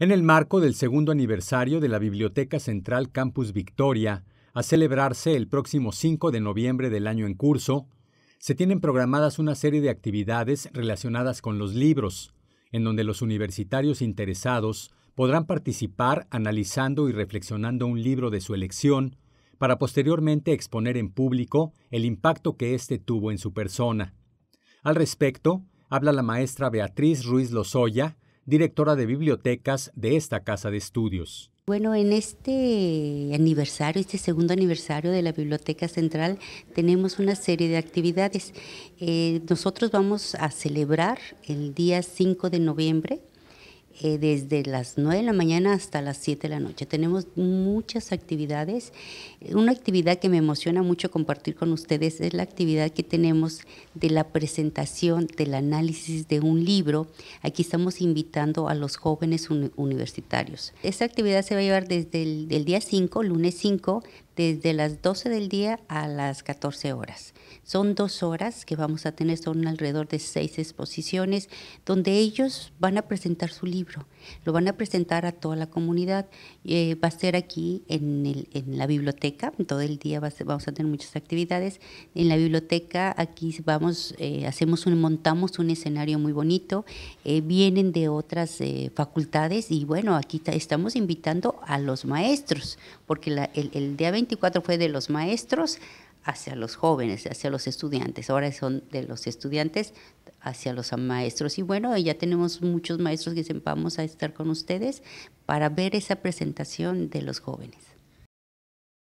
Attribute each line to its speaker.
Speaker 1: en el marco del segundo aniversario de la Biblioteca Central Campus Victoria, a celebrarse el próximo 5 de noviembre del año en curso, se tienen programadas una serie de actividades relacionadas con los libros, en donde los universitarios interesados podrán participar analizando y reflexionando un libro de su elección, para posteriormente exponer en público el impacto que éste tuvo en su persona. Al respecto, habla la maestra Beatriz Ruiz Lozoya, directora de bibliotecas de esta casa de estudios.
Speaker 2: Bueno, en este aniversario, este segundo aniversario de la Biblioteca Central, tenemos una serie de actividades. Eh, nosotros vamos a celebrar el día 5 de noviembre eh, desde las 9 de la mañana hasta las 7 de la noche. Tenemos muchas actividades. Una actividad que me emociona mucho compartir con ustedes es la actividad que tenemos de la presentación, del análisis de un libro. Aquí estamos invitando a los jóvenes universitarios. Esta actividad se va a llevar desde el día 5, lunes 5, desde las 12 del día a las 14 horas. Son dos horas que vamos a tener, son alrededor de seis exposiciones, donde ellos van a presentar su libro, lo van a presentar a toda la comunidad. Eh, va a ser aquí en, el, la biblioteca, todo el día vamos a tener muchas actividades. En la biblioteca aquí vamos, eh, hacemos un, montamos un escenario muy bonito, eh, vienen de otras facultades y bueno, aquí estamos invitando a los maestros, porque el, el día 20 fue de los maestros hacia los jóvenes, hacia los estudiantes. Ahora son de los estudiantes hacia los maestros. Y bueno, ya tenemos muchos maestros que dicen, vamos a estar con ustedes para ver esa presentación de los jóvenes.